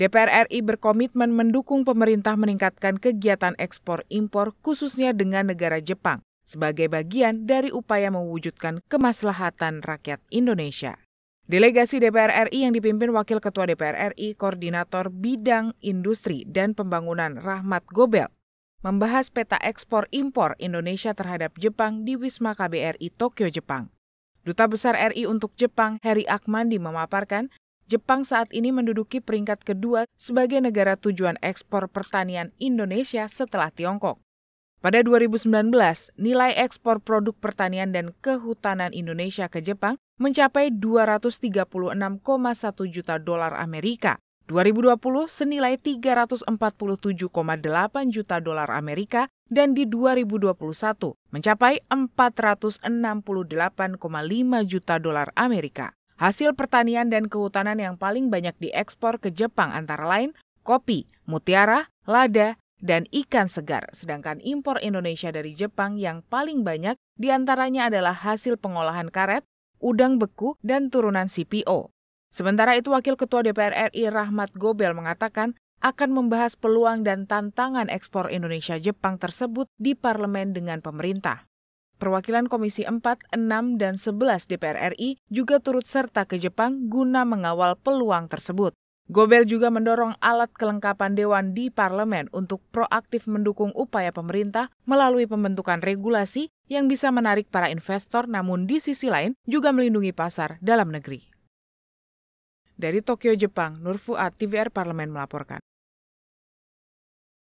DPR RI berkomitmen mendukung pemerintah meningkatkan kegiatan ekspor-impor khususnya dengan negara Jepang sebagai bagian dari upaya mewujudkan kemaslahatan rakyat Indonesia. Delegasi DPR RI yang dipimpin Wakil Ketua DPR RI Koordinator Bidang Industri dan Pembangunan Rahmat Gobel membahas peta ekspor impor Indonesia terhadap Jepang di Wisma KBRI Tokyo, Jepang. Duta Besar RI untuk Jepang Heri Akmandi memaparkan Jepang saat ini menduduki peringkat kedua sebagai negara tujuan ekspor pertanian Indonesia setelah Tiongkok. Pada 2019, nilai ekspor produk pertanian dan kehutanan Indonesia ke Jepang mencapai 236,1 juta dolar Amerika. 2020 senilai 347,8 juta dolar Amerika dan di 2021 mencapai 468,5 juta dolar Amerika. Hasil pertanian dan kehutanan yang paling banyak diekspor ke Jepang antara lain kopi, mutiara, lada, dan ikan segar. Sedangkan impor Indonesia dari Jepang yang paling banyak diantaranya adalah hasil pengolahan karet, udang beku, dan turunan CPO. Sementara itu Wakil Ketua DPR RI Rahmat Gobel mengatakan akan membahas peluang dan tantangan ekspor Indonesia Jepang tersebut di parlemen dengan pemerintah. Perwakilan Komisi 4, 6, dan 11 DPR RI juga turut serta ke Jepang guna mengawal peluang tersebut. Gobel juga mendorong alat kelengkapan dewan di parlemen untuk proaktif mendukung upaya pemerintah melalui pembentukan regulasi yang bisa menarik para investor namun di sisi lain juga melindungi pasar dalam negeri. Dari Tokyo, Jepang, Nurfuat Fuad, TVR Parlemen melaporkan.